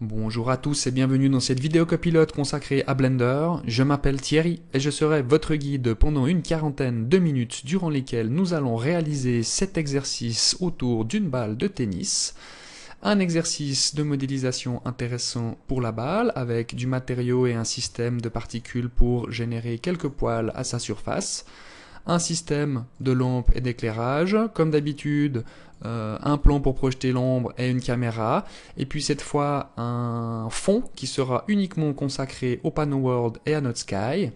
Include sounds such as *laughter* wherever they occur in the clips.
Bonjour à tous et bienvenue dans cette vidéo copilote consacrée à Blender. Je m'appelle Thierry et je serai votre guide pendant une quarantaine de minutes durant lesquelles nous allons réaliser cet exercice autour d'une balle de tennis. Un exercice de modélisation intéressant pour la balle avec du matériau et un système de particules pour générer quelques poils à sa surface un système de lampes et d'éclairage. Comme d'habitude, euh, un plan pour projeter l'ombre et une caméra, et puis cette fois un fond qui sera uniquement consacré au panneau World et à notre Sky,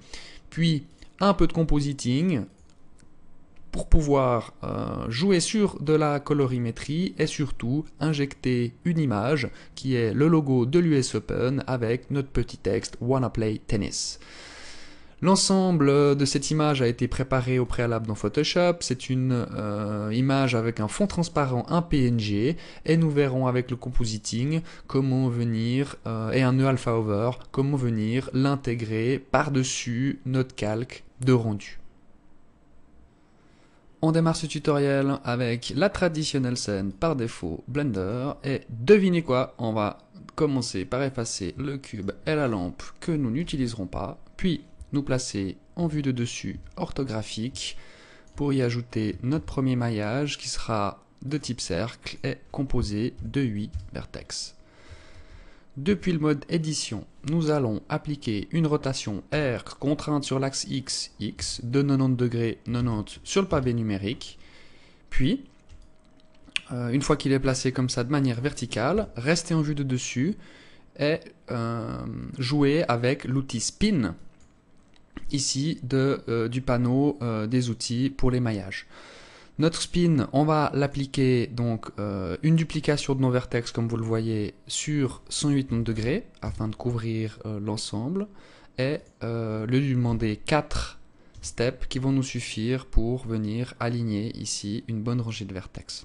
puis un peu de compositing pour pouvoir euh, jouer sur de la colorimétrie et surtout injecter une image qui est le logo de l'US Open avec notre petit texte Wanna Play Tennis. L'ensemble euh, de cette image a été préparé au préalable dans Photoshop. C'est une euh, image avec un fond transparent, un PNG, et nous verrons avec le compositing comment venir, euh, et un nœud e alpha over, comment venir l'intégrer par-dessus notre calque de rendu. On démarre ce tutoriel avec la traditionnelle scène par défaut Blender et devinez quoi, on va commencer par effacer le cube et la lampe que nous n'utiliserons pas, puis nous placer en vue de dessus orthographique pour y ajouter notre premier maillage qui sera de type cercle et composé de 8 vertex. Depuis le mode édition, nous allons appliquer une rotation R contrainte sur l'axe X, X de 90 degrés 90 sur le pavé numérique. Puis, euh, une fois qu'il est placé comme ça de manière verticale, rester en vue de dessus et euh, jouer avec l'outil spin ici euh, du panneau euh, des outils pour les maillages. Notre spin, on va l'appliquer donc euh, une duplication de nos vertex comme vous le voyez sur 180 degrés afin de couvrir l'ensemble et lui demander 4 steps qui vont nous suffire pour venir aligner ici une bonne rangée de vertex.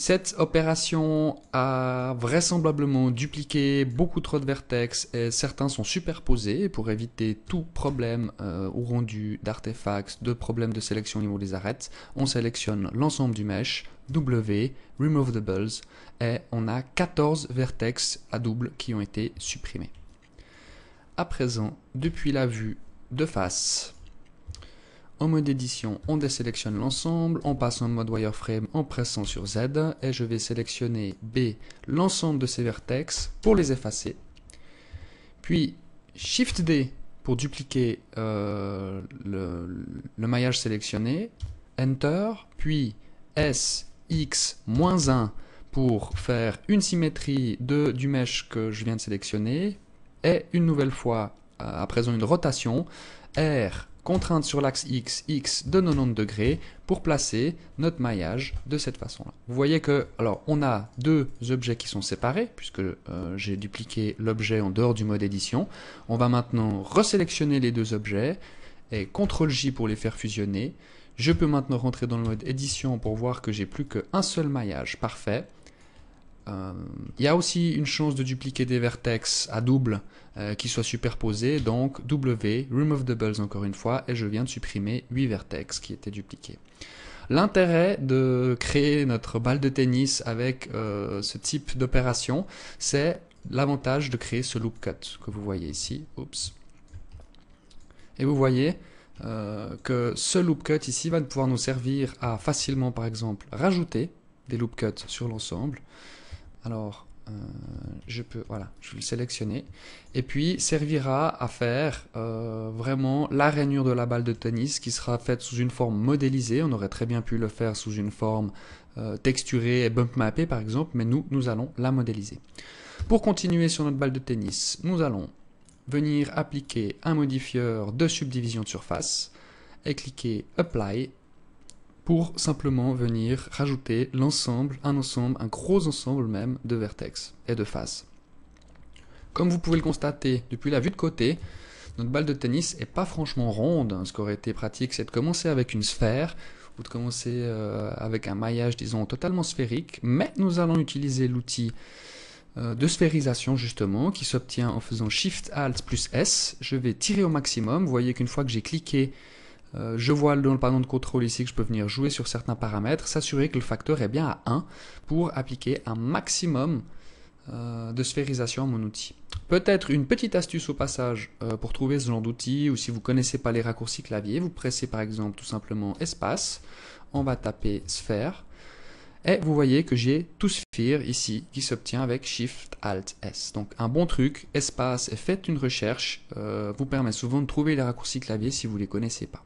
Cette opération a vraisemblablement dupliqué beaucoup trop de vertex et certains sont superposés pour éviter tout problème euh, au rendu d'artefacts, de problèmes de sélection au niveau des arêtes. On sélectionne l'ensemble du mesh, W, Remove the Bulls, et on a 14 vertex à double qui ont été supprimés. À présent, depuis la vue de face, en mode édition, on désélectionne l'ensemble, on passe en mode wireframe en pressant sur Z et je vais sélectionner B l'ensemble de ces vertex pour les effacer. Puis Shift D pour dupliquer euh, le, maillage sélectionné, Enter, puis S, X, moins 1 pour faire une symétrie de, du mesh que je viens de sélectionner, et une nouvelle fois, à présent une rotation, R, contrainte sur l'axe X, X de 90 degrés pour placer notre maillage de cette façon-là. Vous voyez que, alors, on a deux objets qui sont séparés, puisque euh, j'ai dupliqué l'objet en dehors du mode édition. On va maintenant resélectionner les deux objets et CTRL-J pour les faire fusionner. Je peux maintenant rentrer dans le mode édition pour voir que j'ai plus qu'un seul maillage parfait. Il euh, y a aussi une chance de dupliquer des vertex à double euh, qui soient superposés, donc W, remove doubles encore une fois, et je viens de supprimer 8 vertex qui étaient dupliqués. L'intérêt de créer notre balle de tennis avec euh, ce type d'opération, c'est l'avantage de créer ce loop cut que vous voyez ici. Oups. Et vous voyez, que ce loop cut ici va pouvoir nous servir à facilement par exemple rajouter des loop cuts sur l'ensemble alors, euh, je peux, voilà, je vais le sélectionner. Et puis, servira à faire euh, vraiment la rainure de la balle de tennis qui sera faite sous une forme modélisée. On aurait très bien pu le faire sous une forme euh, texturée et bump mappée par exemple, mais nous, nous allons la modéliser. Pour continuer sur notre balle de tennis, nous allons venir appliquer un modifieur de subdivision de surface et cliquer Apply pour simplement venir rajouter l'ensemble, un ensemble, un gros ensemble même de vertex et de faces. Comme vous pouvez le constater depuis la vue de côté, notre balle de tennis n'est pas franchement ronde. Hein, ce qui aurait été pratique, c'est de commencer avec une sphère ou de commencer euh, avec un maillage, disons, totalement sphérique. Mais nous allons utiliser l'outil euh, de sphérisation, justement, qui s'obtient en faisant Shift-Alt plus S. Je vais tirer au maximum. Vous voyez qu'une fois que j'ai cliqué euh, je vois dans le panneau de contrôle ici que je peux venir jouer sur certains paramètres, s'assurer que le facteur est bien à 1 pour appliquer un maximum euh, de sphérisation à mon outil. Peut-être une petite astuce au passage euh, pour trouver ce genre d'outil ou si vous ne connaissez pas les raccourcis clavier, vous pressez par exemple tout simplement espace, on va taper sphère et vous voyez que j'ai tout sphère ici qui s'obtient avec Shift Alt S. Donc un bon truc, espace et faites une recherche, vous permet souvent de trouver les raccourcis clavier si vous ne les connaissez pas.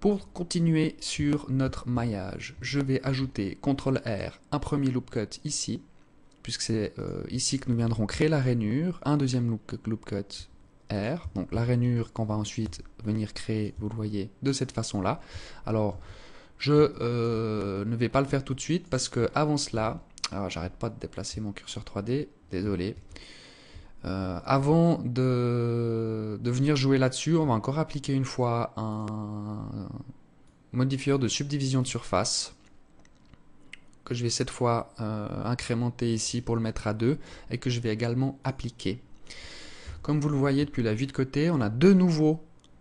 Pour continuer sur notre maillage, je vais ajouter CTRL-R, un premier loop cut ici, puisque c'est euh, ici que nous viendrons créer la rainure, un deuxième loop, cut R, donc la rainure qu'on va ensuite venir créer, vous le voyez, de cette façon-là. Alors, je euh, ne vais pas le faire tout de suite parce que avant cela, ah, j'arrête pas de déplacer mon curseur 3D, désolé, euh, avant de, venir jouer là-dessus, on va encore appliquer une fois un, de subdivision de surface que je vais cette fois euh, incrémenter ici pour le mettre à 2 et que je vais également appliquer. Comme vous le voyez depuis la vue de côté, on a de nouveau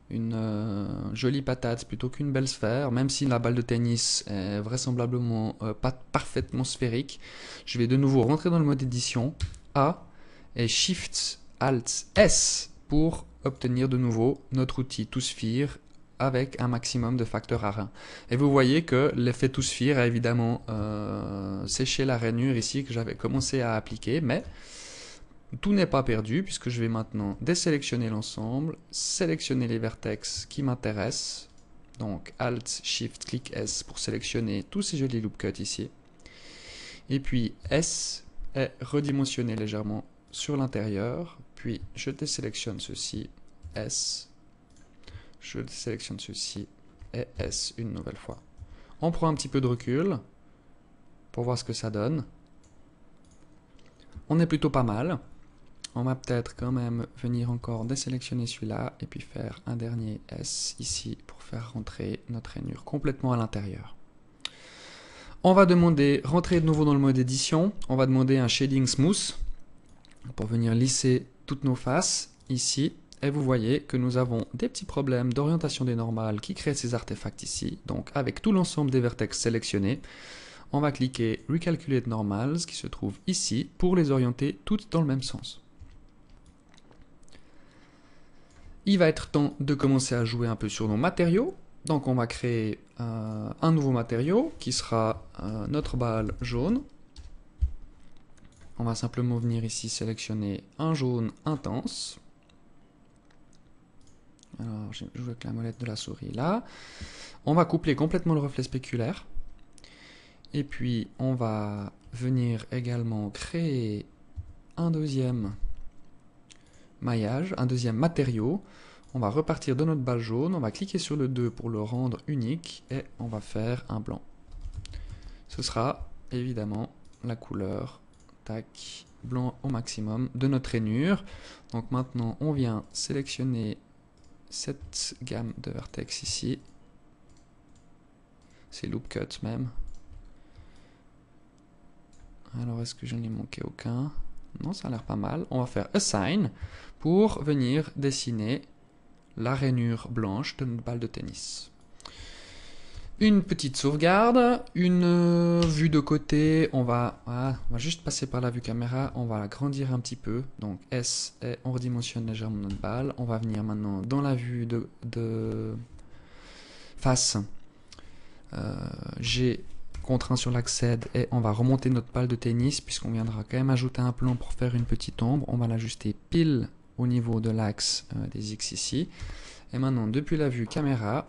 une euh, jolie patate plutôt qu'une belle sphère, même si la balle de tennis est vraisemblablement pas parfaitement sphérique. Je vais de nouveau rentrer dans le mode édition, A, et Shift Alt S pour obtenir de nouveau notre outil ToSphere avec un maximum de facteurs à 1. Et vous voyez que l'effet ToSphere a évidemment euh, séché la rainure ici que j'avais commencé à appliquer, mais tout n'est pas perdu puisque je vais maintenant désélectionner l'ensemble, sélectionner les vertex qui m'intéressent, donc Alt, Shift, click S pour sélectionner tous ces jolis loop cuts ici, et puis S est redimensionné légèrement sur l'intérieur, puis je désélectionne ceci, S, je désélectionne ceci et S une nouvelle fois. On prend un petit peu de recul pour voir ce que ça donne. On est plutôt pas mal. On va peut-être quand même venir encore désélectionner celui-là et puis faire un dernier S ici pour faire rentrer notre rainure complètement à l'intérieur. On va demander, rentrer de nouveau dans le mode édition, on va demander un shading smooth pour venir lisser toutes nos faces ici. Et vous voyez que nous avons des petits problèmes d'orientation des normales qui créent ces artefacts ici. Donc avec tout l'ensemble des vertex sélectionnés, on va cliquer Recalculate Normals qui se trouve ici pour les orienter toutes dans le même sens. Il va être temps de commencer à jouer un peu sur nos matériaux. Donc on va créer euh, un nouveau matériau qui sera euh, notre balle jaune. On va simplement venir ici sélectionner un jaune intense. Alors, je joue avec la molette de la souris là. On va coupler complètement le reflet spéculaire. Et puis, on va venir également créer un deuxième maillage, un deuxième matériau. On va repartir de notre balle jaune, on va cliquer sur le 2 pour le rendre unique et on va faire un blanc. Ce sera évidemment la couleur blanc au maximum de notre rainure. Donc maintenant, on vient sélectionner cette gamme de vertex ici. C'est loop cut même. Alors, est-ce que je n'ai manqué aucun Non, ça a l'air pas mal. On va faire assign pour venir dessiner la rainure blanche de notre balle de tennis une petite sauvegarde, une euh, vue de côté, on va, ah, va juste passer par la vue caméra, on va la grandir un petit peu, donc S, et on redimensionne légèrement notre balle, on va venir maintenant dans la vue de, face, J'ai euh, contraint sur l'axe et on va remonter notre balle de tennis puisqu'on viendra quand même ajouter un plan pour faire une petite ombre, on va l'ajuster pile au niveau de l'axe euh, des X ici, et maintenant depuis la vue caméra,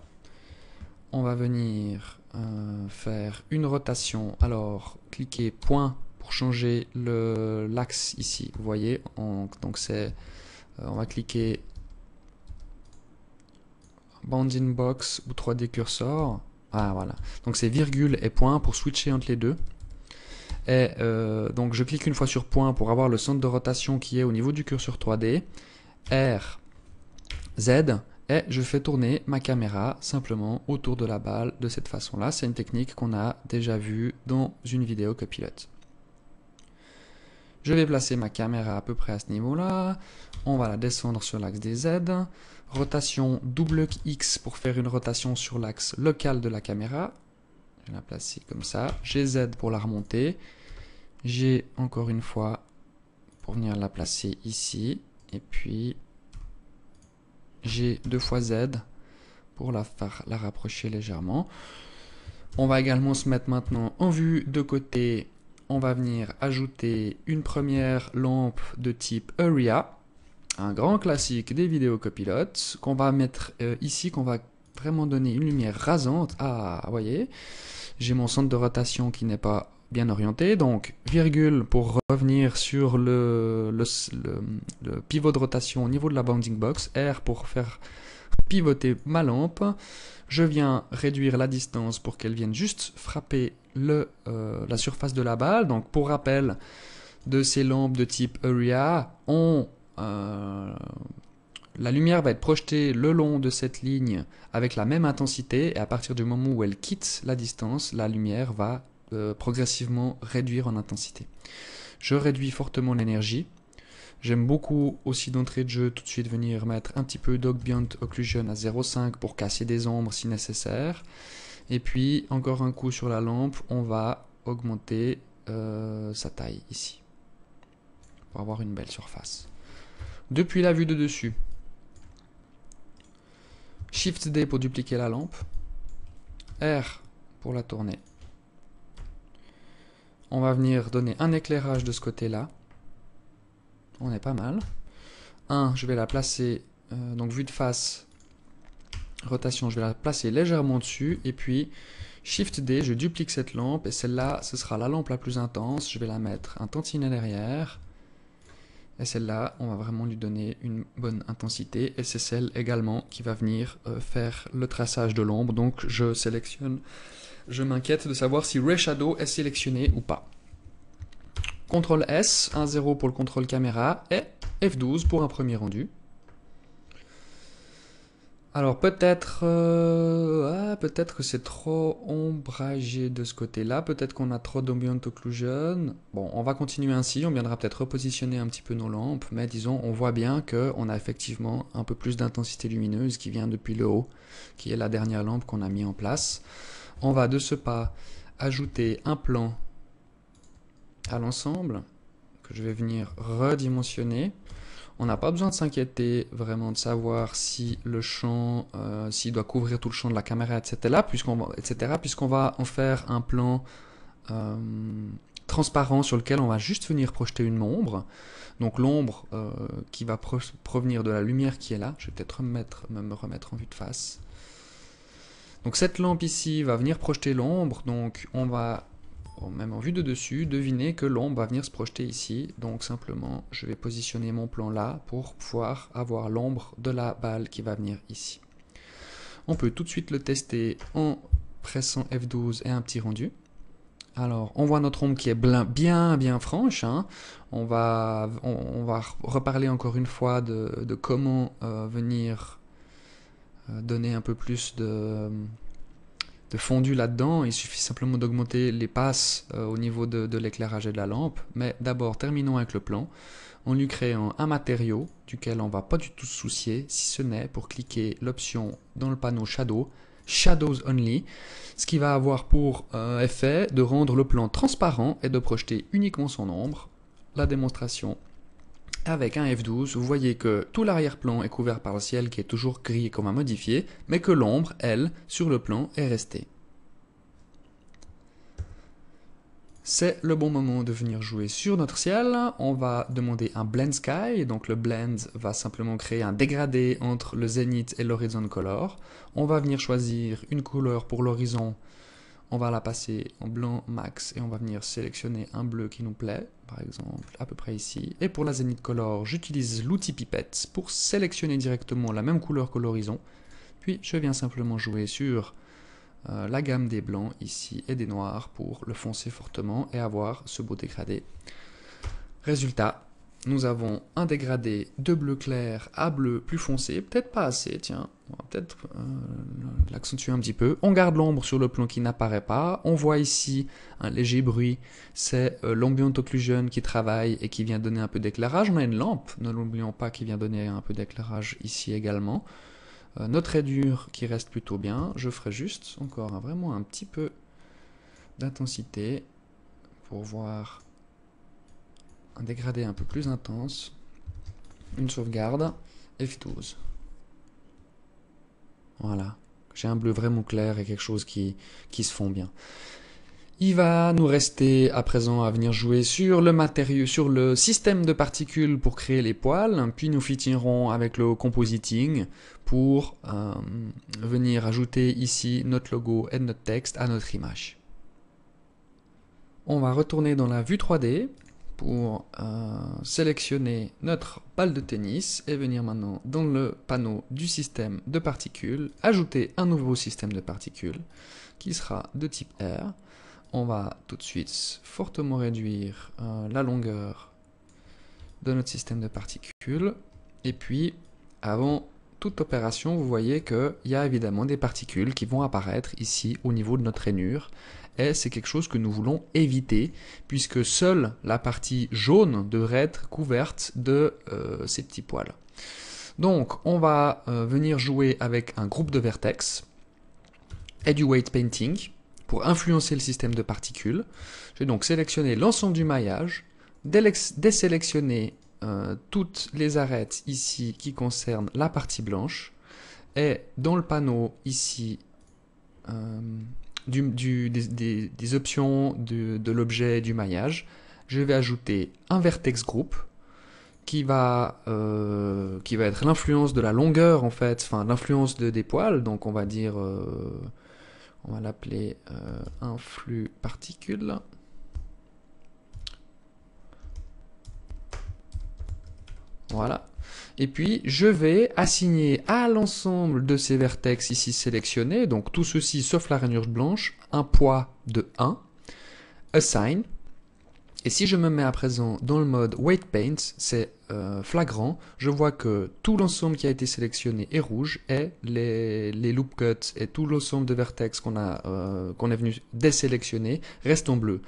on va venir euh, faire une rotation. Alors, cliquez point pour changer l'axe ici. Vous voyez, on, donc c'est, euh, on va cliquer Bounding Box ou 3D Cursor. Ah voilà. Donc c'est virgule et point pour switcher entre les deux. Et euh, donc je clique une fois sur point pour avoir le centre de rotation qui est au niveau du curseur 3D. R, Z et je fais tourner ma caméra simplement autour de la balle de cette façon-là. C'est une technique qu'on a déjà vue dans une vidéo copilote. Je vais placer ma caméra à peu près à ce niveau-là. On va la descendre sur l'axe des Z. Rotation double X pour faire une rotation sur l'axe local de la caméra. Je vais la placer comme ça. GZ pour la remonter. J'ai encore une fois pour venir la placer ici. Et puis j'ai deux fois z pour la faire la rapprocher légèrement. On va également se mettre maintenant en vue de côté. On va venir ajouter une première lampe de type Area, un grand classique des vidéos copilotes, qu'on va mettre euh, ici, qu'on va vraiment donner une lumière rasante. Ah, vous voyez, j'ai mon centre de rotation qui n'est pas bien orienté. Donc, virgule pour revenir sur le, pivot de rotation au niveau de la bounding box, R pour faire pivoter ma lampe. Je viens réduire la distance pour qu'elle vienne juste frapper le, euh, la surface de la balle. Donc, pour rappel de ces lampes de type Area, on, euh, la lumière va être projetée le long de cette ligne avec la même intensité et à partir du moment où elle quitte la distance, la lumière va euh, progressivement réduire en intensité. Je réduis fortement l'énergie. J'aime beaucoup aussi d'entrée de jeu tout de suite venir mettre un petit peu d'Ogbiant Occlusion à 0,5 pour casser des ombres si nécessaire. Et puis encore un coup sur la lampe, on va augmenter euh, sa taille ici pour avoir une belle surface. Depuis la vue de dessus, Shift D pour dupliquer la lampe, R pour la tourner on va venir donner un éclairage de ce côté-là. On est pas mal. 1, je vais la placer, euh, donc vue de face, rotation, je vais la placer légèrement dessus. Et puis, Shift D, je duplique cette lampe. Et celle-là, ce sera la lampe la plus intense. Je vais la mettre un tantinet derrière. Et celle-là, on va vraiment lui donner une bonne intensité. Et c'est celle également qui va venir euh, faire le traçage de l'ombre. Donc je sélectionne je m'inquiète de savoir si Ray Shadow est sélectionné ou pas. CTRL S, 1-0 pour le contrôle caméra et F12 pour un premier rendu. Alors peut-être euh, ah, peut-être que c'est trop ombragé de ce côté-là, peut-être qu'on a trop d'ambient occlusion. Bon, on va continuer ainsi, on viendra peut-être repositionner un petit peu nos lampes, mais disons on voit bien qu'on a effectivement un peu plus d'intensité lumineuse qui vient depuis le haut, qui est la dernière lampe qu'on a mis en place. On va de ce pas ajouter un plan à l'ensemble que je vais venir redimensionner. On n'a pas besoin de s'inquiéter vraiment de savoir si le champ, euh, s'il doit couvrir tout le champ de la caméra, etc. puisqu'on va, etc., puisqu'on va en faire un plan euh, transparent sur lequel on va juste venir projeter une ombre. Donc l'ombre euh, qui va provenir de la lumière qui est là. Je vais peut-être me remettre en vue de face. Donc cette lampe ici va venir projeter l'ombre, donc on va, même en vue de dessus, deviner que l'ombre va venir se projeter ici. Donc simplement, je vais positionner mon plan là pour pouvoir avoir l'ombre de la balle qui va venir ici. On peut tout de suite le tester en pressant F12 et un petit rendu. Alors, on voit notre ombre qui est bien, bien franche. Hein. On, va, on, va reparler encore une fois de, comment euh, venir euh, donner un peu plus de, fondu là-dedans. Il suffit simplement d'augmenter les passes euh, au niveau de, l'éclairage et de la lampe. Mais d'abord, terminons avec le plan en lui créant un matériau duquel on va pas du tout se soucier, si ce n'est pour cliquer l'option dans le panneau Shadow, Shadows Only, ce qui va avoir pour euh, effet de rendre le plan transparent et de projeter uniquement son ombre. La démonstration avec un F12, vous voyez que tout l'arrière-plan est couvert par le ciel qui est toujours gris qu'on va modifier, mais que l'ombre, elle, sur le plan, est restée. C'est le bon moment de venir jouer sur notre ciel. On va demander un blend sky, donc le blend va simplement créer un dégradé entre le zénith et l'horizon color. On va venir choisir une couleur pour l'horizon, on va la passer en blanc max et on va venir sélectionner un bleu qui nous plaît par exemple, à peu près ici. Et pour la zénith Color, j'utilise l'outil pipette pour sélectionner directement la même couleur que l'horizon. Puis je viens simplement jouer sur euh, la gamme des blancs ici et des noirs pour le foncer fortement et avoir ce beau dégradé. Résultat, nous avons un dégradé de bleu clair à bleu plus foncé, peut-être pas assez, tiens, on va peut-être euh, l'accentuer un petit peu. On garde l'ombre sur le plan qui n'apparaît pas. On voit ici un léger bruit. C'est euh, l'ambient occlusion qui travaille et qui vient donner un peu d'éclairage. On a une lampe, ne l'oublions pas, qui vient donner un peu d'éclairage ici également. Euh, notre réduire qui reste plutôt bien. Je ferai juste encore vraiment un petit peu d'intensité pour voir un dégradé un peu plus intense. Une sauvegarde F12. Voilà. J'ai un bleu vraiment clair et quelque chose qui, se fond bien. Il va nous rester à présent à venir jouer sur le matériau, sur le système de particules pour créer les poils, puis nous finirons avec le compositing pour euh, venir ajouter ici notre logo et notre texte à notre image. On va retourner dans la vue 3D pour euh, sélectionner notre balle de tennis et venir maintenant dans le panneau du système de particules, ajouter un nouveau système de particules qui sera de type R. On va tout de suite fortement réduire euh, la longueur de notre système de particules. Et puis, avant toute opération, vous voyez qu'il y a évidemment des particules qui vont apparaître ici au niveau de notre rainure c'est quelque chose que nous voulons éviter, puisque seule la partie jaune devrait être couverte de euh, ces petits poils. Donc on va euh, venir jouer avec un groupe de vertex et du weight painting pour influencer le système de particules. Je vais donc sélectionner l'ensemble du maillage, désélectionner euh, toutes les arêtes ici qui concernent la partie blanche, et dans le panneau ici, des, options de, l'objet du maillage, je vais ajouter un vertex group qui va, euh, qui va être l'influence de la longueur, en fait, enfin l'influence des poils, donc on va dire, euh, on va l'appeler euh, influx particule. Voilà, et puis, je vais assigner à l'ensemble de ces vertex ici sélectionnés, donc tout ceci sauf la rainure blanche, un poids de 1, assign. Et si je me mets à présent dans le mode Weight Paint, c'est euh, flagrant, je vois que tout l'ensemble qui a été sélectionné est rouge et les, loop cuts et tout l'ensemble de vertex qu'on a euh, qu'on est venu désélectionner restent en bleu.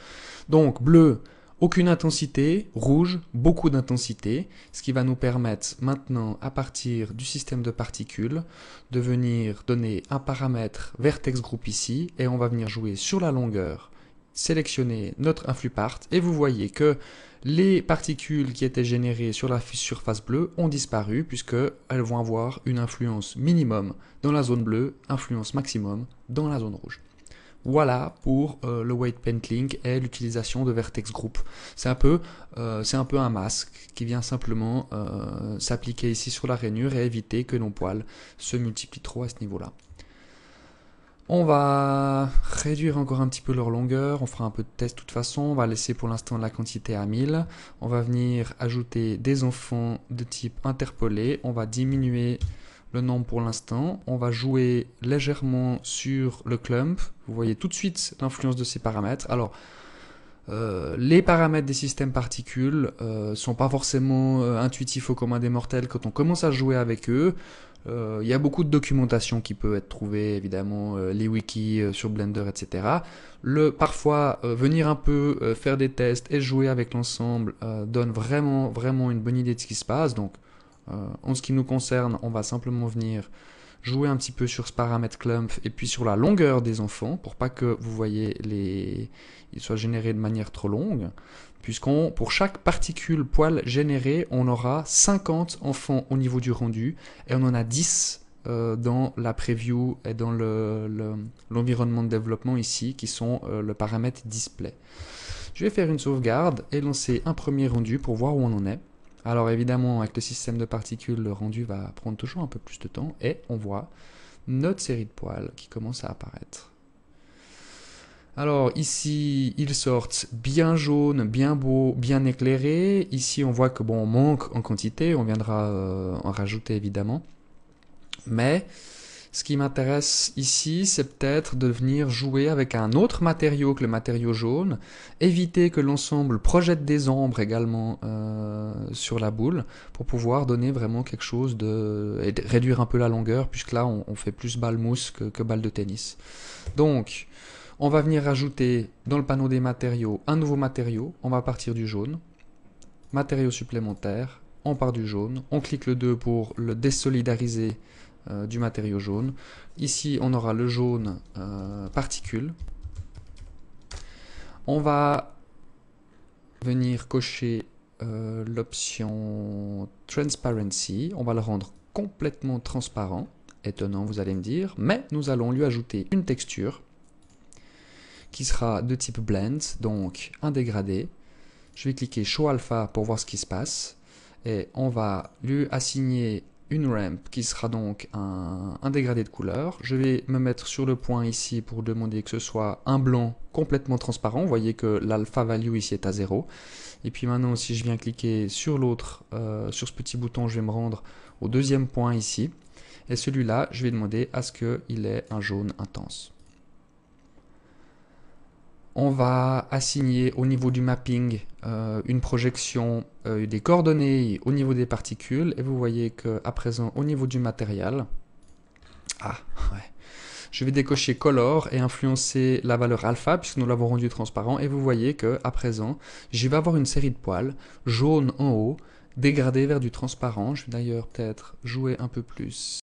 Donc bleu, aucune intensité, rouge, beaucoup d'intensité, ce qui va nous permettre maintenant, à partir du système de particules, de venir donner un paramètre vertex group ici, et on va venir jouer sur la longueur, sélectionner notre influx part, et vous voyez que les particules qui étaient générées sur la surface bleue ont disparu, puisque elles vont avoir une influence minimum dans la zone bleue, influence maximum dans la zone rouge. Voilà pour euh, le weight link et l'utilisation de Vertex Group. C'est un peu, euh, c'est un peu un masque qui vient simplement euh, s'appliquer ici sur la rainure et éviter que nos poils se multiplient trop à ce niveau-là. On va réduire encore un petit peu leur longueur, on fera un peu de test de toute façon, on va laisser pour l'instant la quantité à 1000. On va venir ajouter des enfants de type interpolé, on va diminuer le nom pour l'instant. On va jouer légèrement sur le clump. Vous voyez tout de suite l'influence de ces paramètres. Alors, euh, les paramètres des systèmes particules euh, sont pas forcément euh, intuitifs au commun des mortels quand on commence à jouer avec eux. Euh, il y a beaucoup de documentation qui peut être trouvée, évidemment, les wikis sur Blender, etc. Le, parfois, venir un peu faire des tests et jouer avec l'ensemble donne vraiment, vraiment une bonne idée de ce qui se passe. Donc, euh, en ce qui nous concerne, on va simplement venir jouer un petit peu sur ce paramètre clump et puis sur la longueur des enfants pour pas que vous voyez les ils soient générés de manière trop longue puisqu'on pour chaque particule poil générée on aura 50 enfants au niveau du rendu et on en a 10 euh, dans la preview et dans l'environnement de développement ici qui sont euh, le paramètre display. Je vais faire une sauvegarde et lancer un premier rendu pour voir où on en est. Alors évidemment, avec le système de particules, le rendu va prendre toujours un peu plus de temps et on voit notre série de poils qui commence à apparaître. Alors ici, ils sortent bien jaunes, bien beaux, bien éclairés. Ici, on voit que bon, on manque en quantité, on viendra euh, en rajouter évidemment. Mais ce qui m'intéresse ici, c'est peut-être de venir jouer avec un autre matériau que le matériau jaune, éviter que l'ensemble projette des ombres également euh, sur la boule, pour pouvoir donner vraiment quelque chose de... et réduire un peu la longueur, puisque là on, fait plus balle mousse que, que balle de tennis. Donc, on va venir rajouter dans le panneau des matériaux un nouveau matériau, on va partir du jaune, matériau supplémentaire, on part du jaune, on clique le 2 pour le désolidariser euh, du matériau jaune. Ici, on aura le jaune euh, particule. On va venir cocher euh, l'option Transparency. On va le rendre complètement transparent. Étonnant, vous allez me dire. Mais nous allons lui ajouter une texture qui sera de type Blend, donc un dégradé. Je vais cliquer Show Alpha pour voir ce qui se passe. Et on va lui assigner une ramp qui sera donc un, dégradé de couleur. Je vais me mettre sur le point ici pour demander que ce soit un blanc complètement transparent. Vous voyez que l'alpha value ici est à 0. Et puis maintenant, si je viens cliquer sur l'autre, euh, sur ce petit bouton, je vais me rendre au deuxième point ici. Et celui-là, je vais demander à ce qu'il ait un jaune intense on va assigner au niveau du mapping euh, une projection euh, des coordonnées au niveau des particules. Et vous voyez qu'à présent, au niveau du matériel, ah, ouais. je vais décocher color et influencer la valeur alpha puisque nous l'avons rendu transparent. Et vous voyez qu'à présent, je vais avoir une série de poils jaunes en haut, dégradés vers du transparent. Je vais d'ailleurs peut-être jouer un peu plus,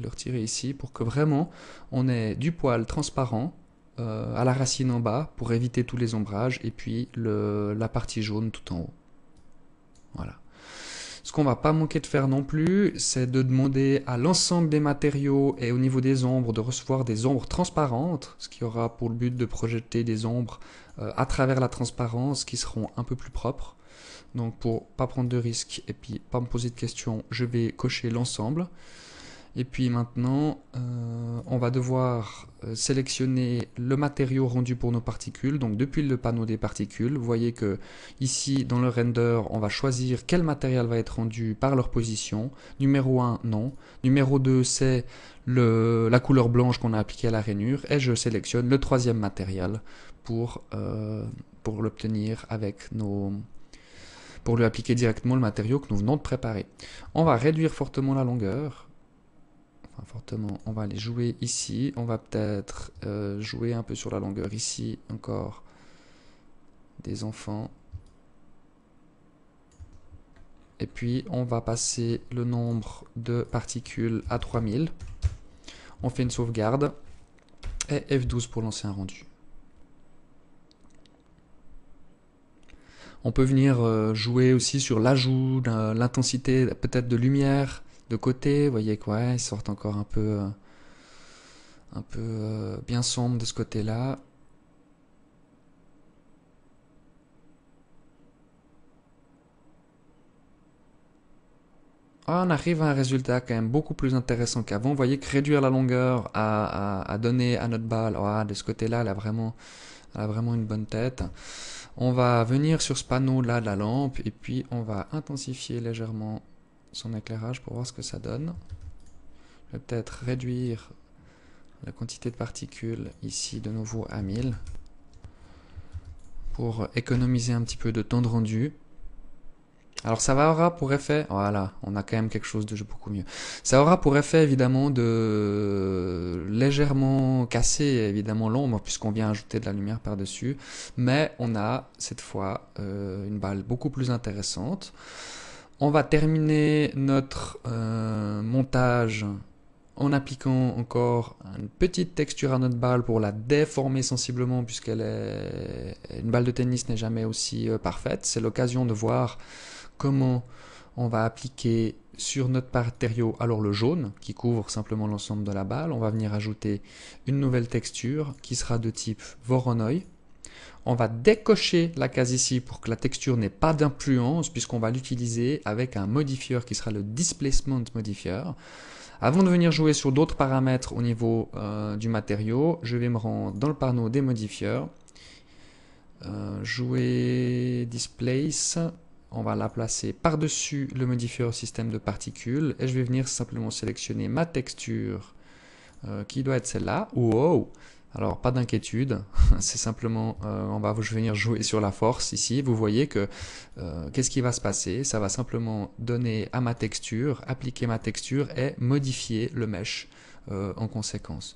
le retirer ici pour que vraiment on ait du poil transparent euh, à la racine en bas pour éviter tous les ombrages et puis la partie jaune tout en haut. Voilà. Ce qu'on va pas manquer de faire non plus, c'est de demander à l'ensemble des matériaux et au niveau des ombres de recevoir des ombres transparentes, ce qui aura pour le but de projeter des ombres euh, à travers la transparence qui seront un peu plus propres. Donc pour pas prendre de risques et puis pas me poser de questions, je vais cocher l'ensemble. Et puis maintenant, euh, on va devoir euh, sélectionner le matériau rendu pour nos particules. Donc depuis le panneau des particules, vous voyez que ici dans le render, on va choisir quel matériel va être rendu par leur position. Numéro 1, non. Numéro 2, c'est la couleur blanche qu'on a appliquée à la rainure. Et je sélectionne le troisième matériel euh, pour l'obtenir avec nos, pour lui appliquer directement le matériau que nous venons de préparer. On va réduire fortement la longueur fortement. On va aller jouer ici. On va peut-être euh, jouer un peu sur la longueur ici. Encore des enfants. Et puis, on va passer le nombre de particules à 3000. On fait une sauvegarde. Et F12 pour lancer un rendu. On peut venir euh, jouer aussi sur l'ajout, euh, l'intensité peut-être de lumière, de côté. Vous voyez quoi, il ils sortent encore un peu, euh, un peu euh, bien sombre de ce côté-là. Ah, on arrive à un résultat quand même beaucoup plus intéressant qu'avant. Vous voyez que réduire la longueur à, à donner à notre balle, de ce côté-là, elle a vraiment, elle a vraiment une bonne tête. On va venir sur ce panneau-là de la lampe et puis on va intensifier légèrement son éclairage pour voir ce que ça donne. Je vais peut-être réduire la quantité de particules ici de nouveau à 1000 pour économiser un petit peu de temps de rendu. Alors ça aura pour effet, voilà, on a quand même quelque chose de beaucoup mieux. Ça aura pour effet évidemment de légèrement casser évidemment l'ombre puisqu'on vient ajouter de la lumière par-dessus, mais on a cette fois euh, une balle beaucoup plus intéressante. On va terminer notre euh, montage en appliquant encore une petite texture à notre balle pour la déformer sensiblement puisqu'elle est une balle de tennis n'est jamais aussi euh, parfaite. C'est l'occasion de voir comment on va appliquer sur notre matériau alors le jaune qui couvre simplement l'ensemble de la balle. On va venir ajouter une nouvelle texture qui sera de type Voronoi on va décocher la case ici pour que la texture n'ait pas d'influence puisqu'on va l'utiliser avec un modifier qui sera le Displacement Modifier. Avant de venir jouer sur d'autres paramètres au niveau euh, du matériau, je vais me rendre dans le panneau des modifieurs. Euh, jouer Displace, on va la placer par-dessus le modifieur système de particules et je vais venir simplement sélectionner ma texture euh, qui doit être celle-là. Wow alors pas d'inquiétude, *laughs* c'est simplement euh, on va venir jouer sur la force ici. Vous voyez que euh, qu'est-ce qui va se passer Ça va simplement donner à ma texture, appliquer ma texture et modifier le mesh euh, en conséquence.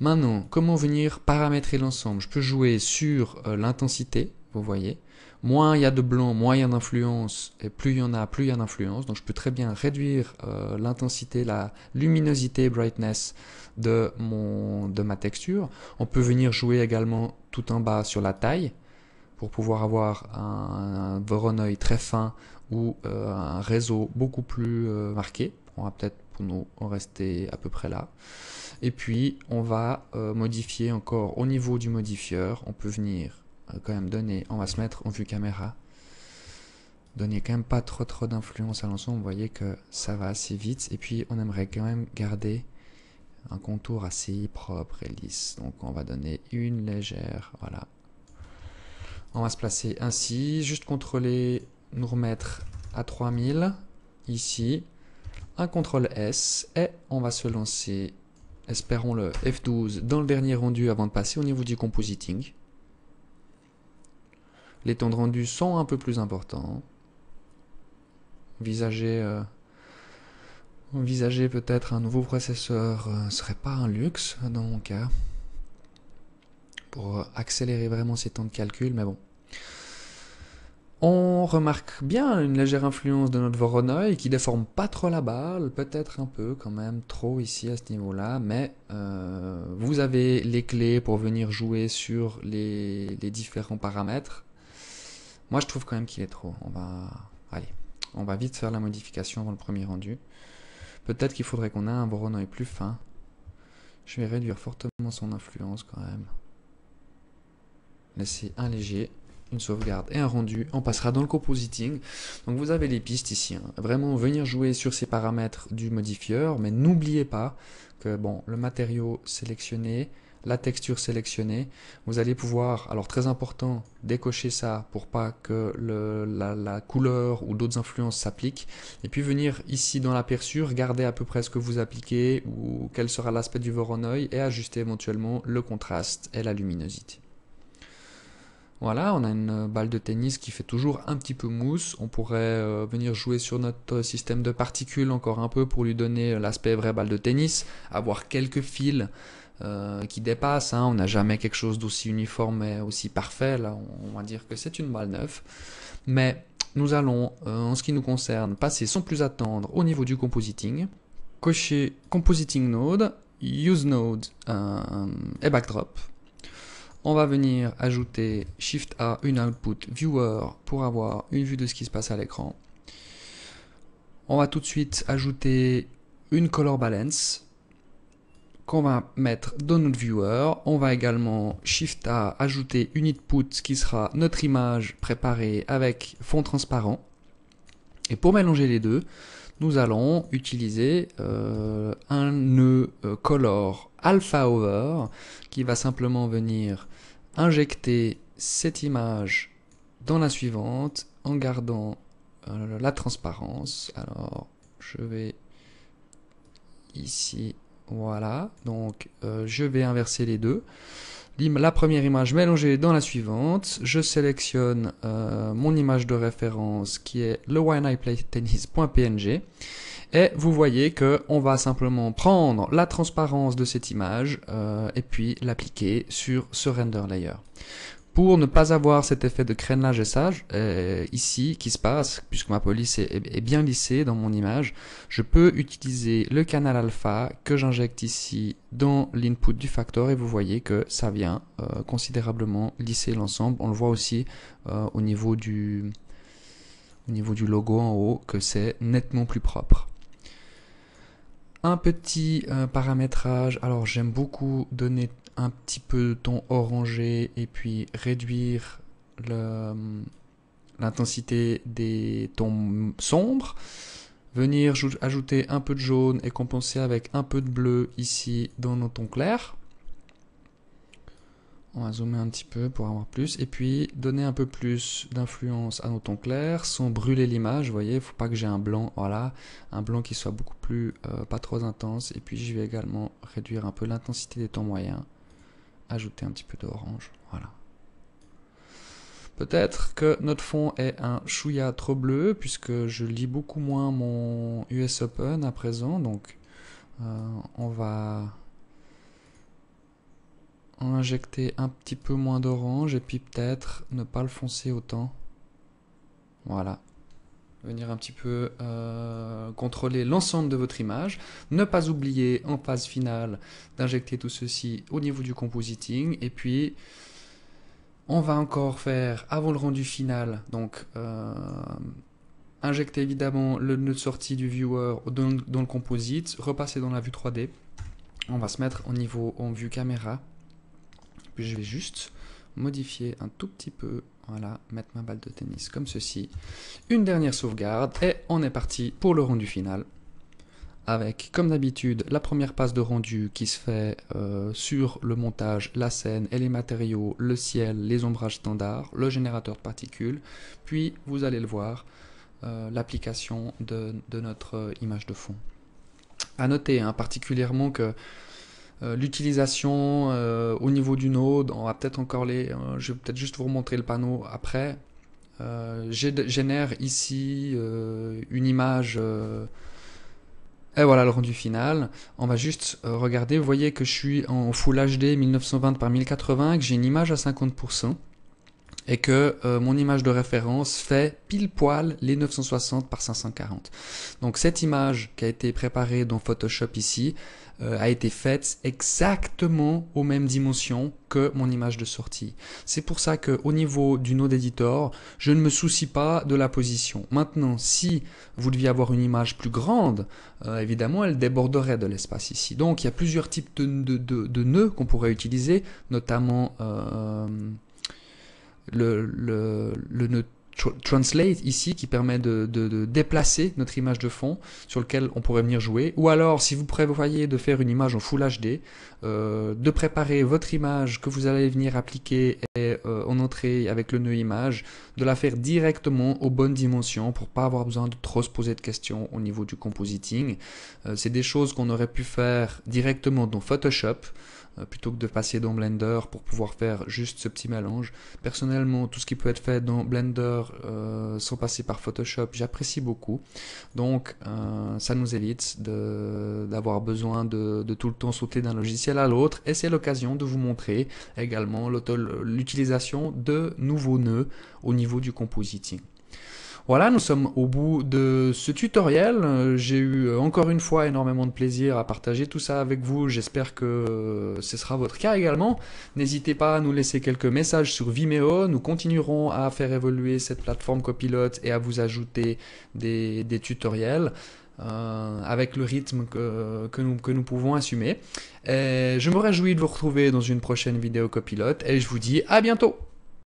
Maintenant, comment venir paramétrer l'ensemble Je peux jouer sur l'intensité, vous voyez moins il y a de blanc, moins il y a d'influence, et plus il y en a, plus il y a d'influence. Donc je peux très bien réduire euh, l'intensité, la luminosité, brightness de, mon, de ma texture. On peut venir jouer également tout en bas sur la taille pour pouvoir avoir un, un voronoi très fin ou euh, un réseau beaucoup plus euh, marqué. On va peut-être pour nous en rester à peu près là. Et puis on va modifier encore au niveau du modifieur, on peut venir euh, quand même donner, on va se mettre en vue caméra, donner quand même pas trop trop d'influence à l'ensemble, vous voyez que ça va assez vite, et puis on aimerait quand même garder un contour assez propre et lisse, donc on va donner une légère, voilà. On va se placer ainsi, juste contrôler, nous remettre à 3000, ici, un contrôle S, et on va se lancer, espérons le F12, dans le dernier rendu avant de passer au niveau du compositing. Les temps de rendu sont un peu plus importants. Envisager, euh, peut-être un nouveau processeur ne euh, serait pas un luxe dans mon cas. Pour euh, accélérer vraiment ces temps de calcul, mais bon. On remarque bien une légère influence de notre Voronoi qui déforme pas trop la balle, peut-être un peu quand même trop ici à ce niveau-là, mais vous avez les clés pour venir jouer sur les différents paramètres. Moi, je trouve quand même qu'il est trop. On va... Allez, on va vite faire la modification avant le premier rendu. Peut-être qu'il faudrait qu'on ait un Voronoi plus fin. Je vais réduire fortement son influence quand même. Laisser un léger, une sauvegarde et un rendu. On passera dans le compositing. Donc vous avez les pistes ici. Hein. Vraiment venir jouer sur ces paramètres du modifieur. Mais n'oubliez pas que bon, le matériau sélectionné, la texture sélectionnée. Vous allez pouvoir, alors très important, décocher ça pour pas que la, couleur ou d'autres influences s'appliquent. Et puis venir ici dans l'aperçu, regarder à peu près ce que vous appliquez ou quel sera l'aspect du voronoi et ajuster éventuellement le contraste et la luminosité. Voilà, on a une balle de tennis qui fait toujours un petit peu mousse. On pourrait euh, venir jouer sur notre système de particules encore un peu pour lui donner l'aspect vrai balle de tennis, avoir quelques fils, euh, qui dépasse. Hein. On n'a jamais quelque chose d'aussi uniforme et aussi parfait. Là, on, va dire que c'est une balle neuve. Mais nous allons, euh, en ce qui nous concerne, passer sans plus attendre au niveau du compositing. Cocher Compositing Node, Use Node euh, et Backdrop. On va venir ajouter Shift A, une output viewer pour avoir une vue de ce qui se passe à l'écran. On va tout de suite ajouter une color balance qu'on va mettre dans notre viewer. On va également Shift A ajouter une input qui sera notre image préparée avec fond transparent. Et pour mélanger les deux, nous allons utiliser euh, un nœud euh, color alpha over qui va simplement venir injecter cette image dans la suivante en gardant euh, la transparence. Alors je vais ici voilà, donc euh, je vais inverser les deux. La première image mélangée dans la suivante. Je sélectionne euh, mon image de référence qui est le Tennis.png Et vous voyez que on va simplement prendre la transparence de cette image euh, et puis l'appliquer sur ce render layer pour ne pas avoir cet effet de crénelage et sage euh, ici qui se passe, puisque ma police est, bien lissée dans mon image, je peux utiliser le canal alpha que j'injecte ici dans l'input du factor et vous voyez que ça vient euh, considérablement lisser l'ensemble. On le voit aussi euh, au, niveau du, niveau du logo en haut que c'est nettement plus propre un petit paramétrage. Alors j'aime beaucoup donner un petit peu de ton orangé et puis réduire l'intensité des tons sombres. Venir ajouter un peu de jaune et compenser avec un peu de bleu ici dans nos tons clairs. On va zoomer un petit peu pour avoir plus. Et puis, donner un peu plus d'influence à nos tons clairs sans brûler l'image. Vous voyez, il ne faut pas que j'ai un blanc, voilà. Un blanc qui soit beaucoup plus, euh, pas trop intense. Et puis, je vais également réduire un peu l'intensité des tons moyens ajouter un petit peu d'orange. Voilà. Peut-être que notre fond est un chouïa trop bleu, puisque je lis beaucoup moins mon US Open à présent, donc euh, on va injecter un petit peu moins d'orange, et puis peut-être ne pas le foncer autant. Voilà venir un petit peu euh, contrôler l'ensemble de votre image. Ne pas oublier en phase finale d'injecter tout ceci au niveau du compositing. Et puis, on va encore faire, avant le rendu final, donc euh, injecter évidemment le nœud de sortie du viewer dans, dans, le composite, repasser dans la vue 3D. On va se mettre au niveau en vue caméra. Puis je vais juste modifier un tout petit peu voilà, mettre ma balle de tennis comme ceci. Une dernière sauvegarde et on est parti pour le rendu final. Avec, comme d'habitude, la première passe de rendu qui se fait euh, sur le montage, la scène et les matériaux, le ciel, les ombrages standards, le générateur de particules. Puis, vous allez le voir, euh, l'application de, notre euh, image de fond. À noter hein, particulièrement que euh, l'utilisation euh, au niveau du node, on va peut-être encore les... Euh, je vais peut-être juste vous montrer le panneau après. je génère ici une image... et voilà le rendu final. On va juste regarder. Vous voyez que je suis en Full HD 1920 par 1080, que j'ai une image à 50% et que mon image de référence fait pile poil les 960 par 540. Donc cette image qui a été préparée dans Photoshop ici, euh, a été faite exactement aux mêmes dimensions que mon image de sortie. C'est pour ça que au niveau du node d'éditeur, je ne me soucie pas de la position. Maintenant, si vous deviez avoir une image plus grande, euh, évidemment, elle déborderait de l'espace ici. Donc, il y a plusieurs types de, nœuds qu'on pourrait utiliser, notamment euh, le, le nœud Translate ici qui permet de, déplacer notre image de fond sur lequel on pourrait venir jouer. Ou alors, si vous prévoyez de faire une image en Full HD, euh, de préparer votre image que vous allez venir appliquer euh, en entrée avec le nœud image, de la faire directement aux bonnes dimensions pour pas avoir besoin de trop se poser de questions au niveau du compositing. Euh, c'est des choses qu'on aurait pu faire directement dans Photoshop. Euh, plutôt que de passer dans Blender pour pouvoir faire juste ce petit mélange. Personnellement, tout ce qui peut être fait dans Blender euh, sans passer par Photoshop, j'apprécie beaucoup. Donc, euh, ça nous évite d'avoir besoin de, de, tout le temps sauter d'un logiciel à l'autre. Et c'est l'occasion de vous montrer également l'utilisation de nouveaux nœuds au niveau du compositing. Voilà, nous sommes au bout de ce tutoriel. Euh, j'ai eu euh, encore une fois énormément de plaisir à partager tout ça avec vous. J'espère que euh, ce sera votre cas également. N'hésitez pas à nous laisser quelques messages sur Vimeo. Nous continuerons à faire évoluer cette plateforme copilote et à vous ajouter des, tutoriels. avec le rythme que, nous, que nous pouvons assumer. je me réjouis de vous retrouver dans une prochaine vidéo copilote et je vous dis à bientôt